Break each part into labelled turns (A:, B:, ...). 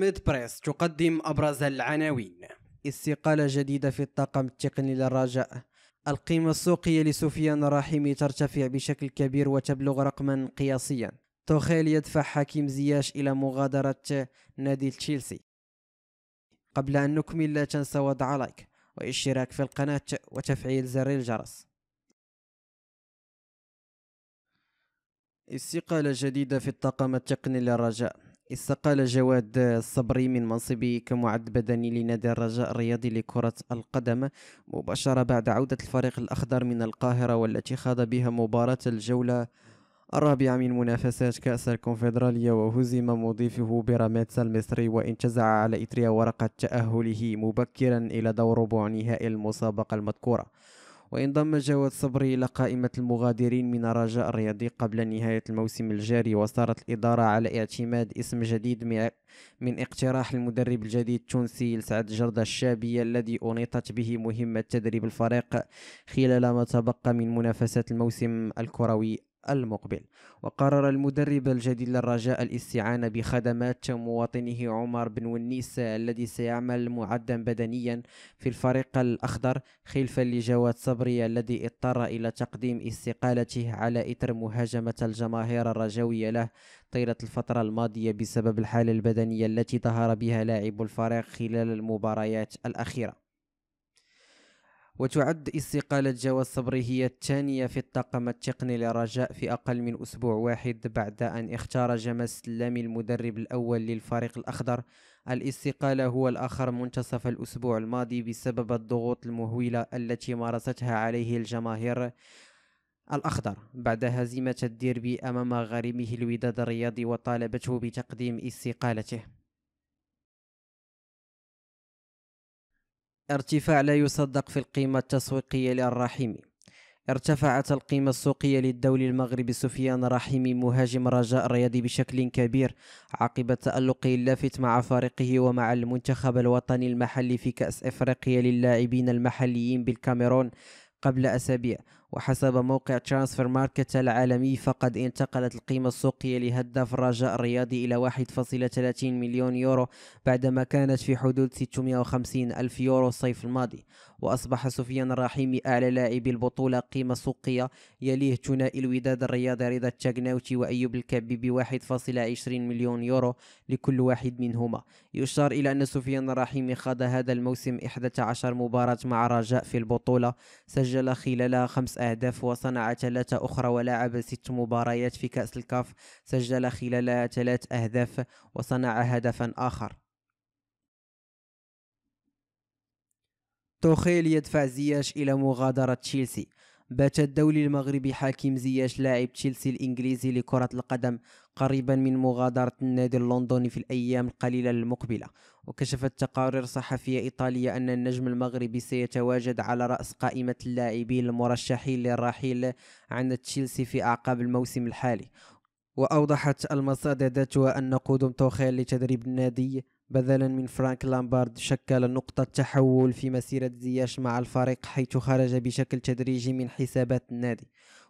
A: ميد بريس تقدم أبرز العناوين استقالة جديدة في الطاقم التقني للرجاء القيمة السوقية لسفيان الرحيمي ترتفع بشكل كبير وتبلغ رقما قياسيا توخيل يدفع حكيم زياش إلى مغادرة نادي تشيلسي قبل أن نكمل لا تنسى وضع لايك والاشتراك في القناة وتفعيل زر الجرس استقالة جديدة في الطاقم التقني للرجاء استقال جواد الصبري من منصبه كمعد بدني لنادي الرجاء الرياضي لكرة القدم مباشرة بعد عودة الفريق الأخضر من القاهرة والتي خاض بها مباراة الجولة الرابعة من منافسات كأس الكونفدرالية وهزم مضيفه بيراميدز المصري وانتزع على إثرها ورقة تأهله مبكرا إلى دور ربع نهائي المسابقة المذكورة وانضم جواد صبري إلى قائمة المغادرين من الرجاء الرياضي قبل نهاية الموسم الجاري وصارت الإدارة على اعتماد اسم جديد من اقتراح المدرب الجديد التونسي لسعد جردة الشابي الذي أنيطت به مهمة تدريب الفريق خلال ما تبقى من منافسات الموسم الكروي المقبل وقرر المدرب الجديد للرجاء الاستعانة بخدمات مواطنه عمر بن ونيس الذي سيعمل معدا بدنيا في الفريق الأخضر خلفا لجواد صبري الذي اضطر إلى تقديم استقالته على إثر مهاجمة الجماهير الرجوية له طيلة الفترة الماضية بسبب الحالة البدنية التي ظهر بها لاعب الفريق خلال المباريات الأخيرة وتعد استقالة جواد صبري هي الثانية في الطاقم التقني لرجاء في أقل من أسبوع واحد بعد أن اختار جمال سلامي المدرب الأول للفريق الأخضر الاستقالة هو الآخر منتصف الأسبوع الماضي بسبب الضغوط المهولة التي مارستها عليه الجماهير الأخضر بعد هزيمة الديربي أمام غريمه الوداد الرياضي وطالبته بتقديم استقالته ارتفاع لا يصدق في القيمة التسويقية للرحيمي ارتفعت القيمة السوقية للدولي المغربي سفيان رحيمي مهاجم رجاء الرياضي بشكل كبير عقب تألقه اللافت مع فريقه ومع المنتخب الوطني المحلي في كأس إفريقيا للاعبين المحليين بالكاميرون قبل أسابيع وحسب موقع ترانسفير ماركت العالمي فقد انتقلت القيمة السوقية لهداف الرجاء الرياضي إلى 1.30 مليون يورو بعدما كانت في حدود 650 ألف يورو الصيف الماضي وأصبح سفيان الرحيمي أعلى لاعب البطولة قيمة سوقية يليه ثنائي الوداد الرياضي رضا التشجناوتي وأيوب الكبي ب 1.20 مليون يورو لكل واحد منهما يشار إلى أن سفيان الرحيمي خاض هذا الموسم 11 مباراة مع رجاء في البطولة سجل خلالها خمس أهداف وصنع ثلاثة أخرى ولعب ست مباريات في كأس الكاف سجل خلالها ثلاث أهداف وصنع هدفا آخر توخيل يدفع زياش إلى مغادرة تشيلسي بات الدولي المغربي حاكم زياش لاعب تشيلسي الإنجليزي لكرة القدم قريبا من مغادرة النادي اللندني في الأيام القليلة المقبلة وكشفت تقارير صحفية إيطالية أن النجم المغربي سيتواجد على رأس قائمة اللاعبين المرشحين للرحيل عن تشيلسي في أعقاب الموسم الحالي وأوضحت المصادر ذاتها أن قدوم توخيل لتدريب النادي بدلا من فرانك لامبارد شكل نقطة تحول في مسيرة زياش مع الفريق حيث خرج بشكل تدريجي من حسابات النادي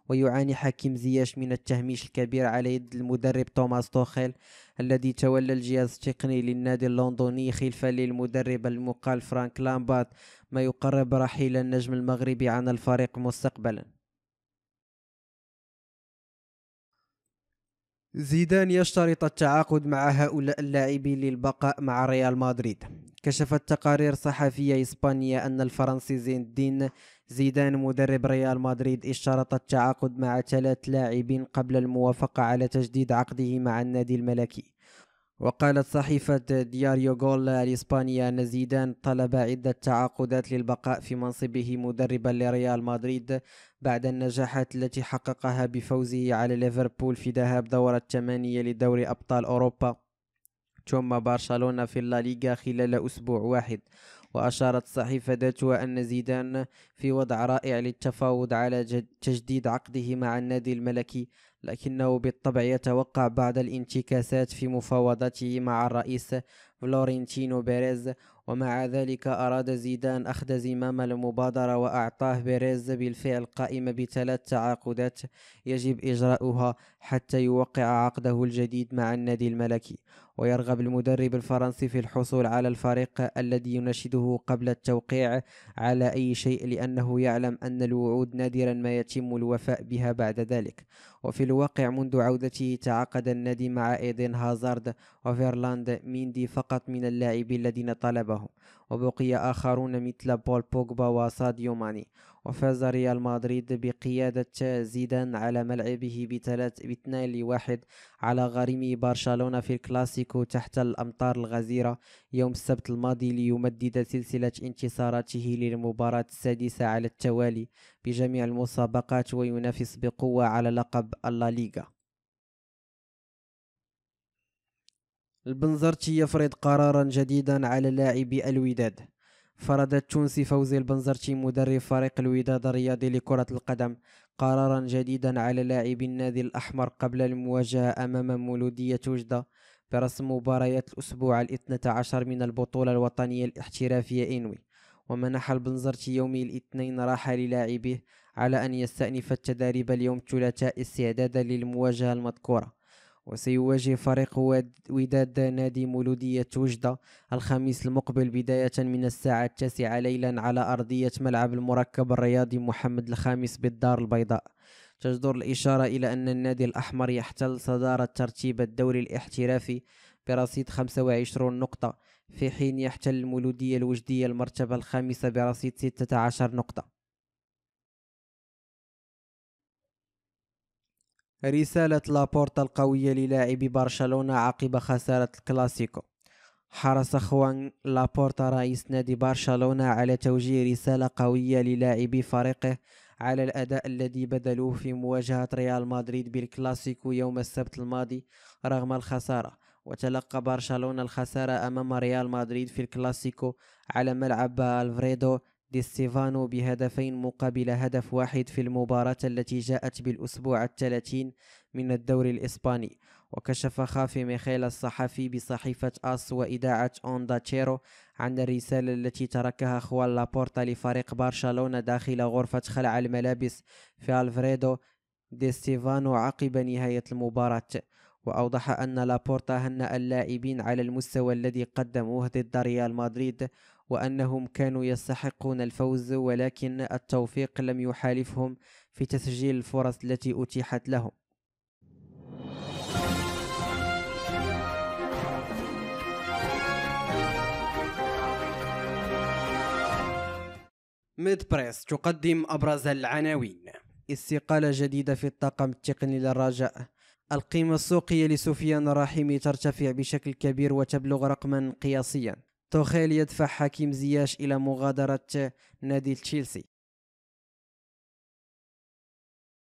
A: ويعاني حكيم زياش من التهميش الكبير على يد المدرب توماس توخيل الذي تولى الجهاز التقني للنادي اللندني خلفا للمدرب المقال فرانك لامبات ما يقرب رحيل النجم المغربي عن الفريق مستقبلا زيدان يشترط التعاقد مع هؤلاء اللاعبين للبقاء مع ريال مدريد كشفت تقارير صحفية إسبانية أن الفرنسي زين الدين زيدان مدرب ريال مدريد اشترط التعاقد مع ثلاث لاعبين قبل الموافقة على تجديد عقده مع النادي الملكي وقالت صحيفة دياريو غول الإسبانية أن زيدان طلب عدة تعاقدات للبقاء في منصبه مدربا لريال مدريد بعد النجاحات التي حققها بفوزه على ليفربول في ذهاب دورة الثمانية لدوري أبطال أوروبا ثم برشلونة في الليغا خلال أسبوع واحد وأشارت الصحيفة ذاتها أن زيدان في وضع رائع للتفاوض على تجديد عقده مع النادي الملكي لكنه بالطبع يتوقع بعض الانتكاسات في مفاوضته مع الرئيس فلورنتينو بيريز ومع ذلك أراد زيدان أخذ زمام المبادرة وأعطاه بيريز بالفعل قائمة بثلاث تعاقدات يجب إجراؤها حتى يوقع عقده الجديد مع النادي الملكي ويرغب المدرب الفرنسي في الحصول على الفريق الذي يناشده قبل التوقيع على أي شيء لأنه يعلم أن الوعود نادرا ما يتم الوفاء بها بعد ذلك وفي الواقع منذ عودته تعاقد النادي مع إيدن هازارد وفيرلاند ميندي فقط من اللاعبين الذين طلبهم وبقي آخرون مثل بول بوغبا وساديو ماني وفاز ريال مدريد بقيادة زيدان على ملعبه بثلاث باثنين لواحد على غريم برشلونة في الكلاسيكو تحت الأمطار الغزيرة يوم السبت الماضي ليمدد سلسلة انتصاراته للمباراة السادسة على التوالي بجميع المسابقات وينافس بقوة على لقب ليغا البنزرتي يفرض قرارا جديدا على لاعبي الوداد فرض التونسي فوزي البنزرتي مدرب فريق الوداد الرياضي لكرة القدم قرارا جديدا على لاعبي النادي الأحمر قبل المواجهة أمام مولودية وجدة برسم مباريات الأسبوع الاثنى عشر من البطولة الوطنية الاحترافية إنوي ومنح البنزرتي يوم الاثنين راحة للاعبيه على أن يستأنف التدريب اليوم الثلاثاء استعدادا للمواجهة المذكورة وسيواجه فريق وداد نادي مولودية وجدة الخميس المقبل بداية من الساعة التاسعة ليلا على أرضية ملعب المركب الرياضي محمد الخامس بالدار البيضاء تجدر الإشارة إلى أن النادي الأحمر يحتل صدارة ترتيب الدوري الاحترافي برصيد 25 نقطة في حين يحتل المولودية الوجدية المرتبة الخامسة برصيد 16 نقطة رسالة لابورتا القوية للاعب برشلونة عقب خسارة الكلاسيكو حرص خوان لابورتا رئيس نادي برشلونة على توجيه رسالة قوية للاعبي فريقه على الأداء الذي بذلوه في مواجهة ريال مدريد بالكلاسيكو يوم السبت الماضي رغم الخسارة وتلقى برشلونة الخسارة أمام ريال مدريد في الكلاسيكو على ملعب الفريدو ستيفانو بهدفين مقابل هدف واحد في المباراة التي جاءت بالأسبوع الثلاثين من الدوري الإسباني وكشف خافي ميخيل الصحفي بصحيفة أس وإذاعة أوندا تشيرو عن الرسالة التي تركها خوان لابورتا لفريق برشلونة داخل غرفة خلع الملابس في ألفريدو دي ستيفانو عقب نهاية المباراة وأوضح أن لابورتا هنأ اللاعبين على المستوى الذي قدموه ضد ريال مدريد وأنهم كانوا يستحقون الفوز ولكن التوفيق لم يحالفهم في تسجيل الفرص التي أتيحت لهم ميد بريس تقدم أبرز العناوين استقالة جديدة في الطاقم التقني للرجاء القيمة السوقية لسفيان الرحيمي ترتفع بشكل كبير وتبلغ رقما قياسيا توخيل يدفع حكيم زياش إلى مغادرة نادي تشيلسي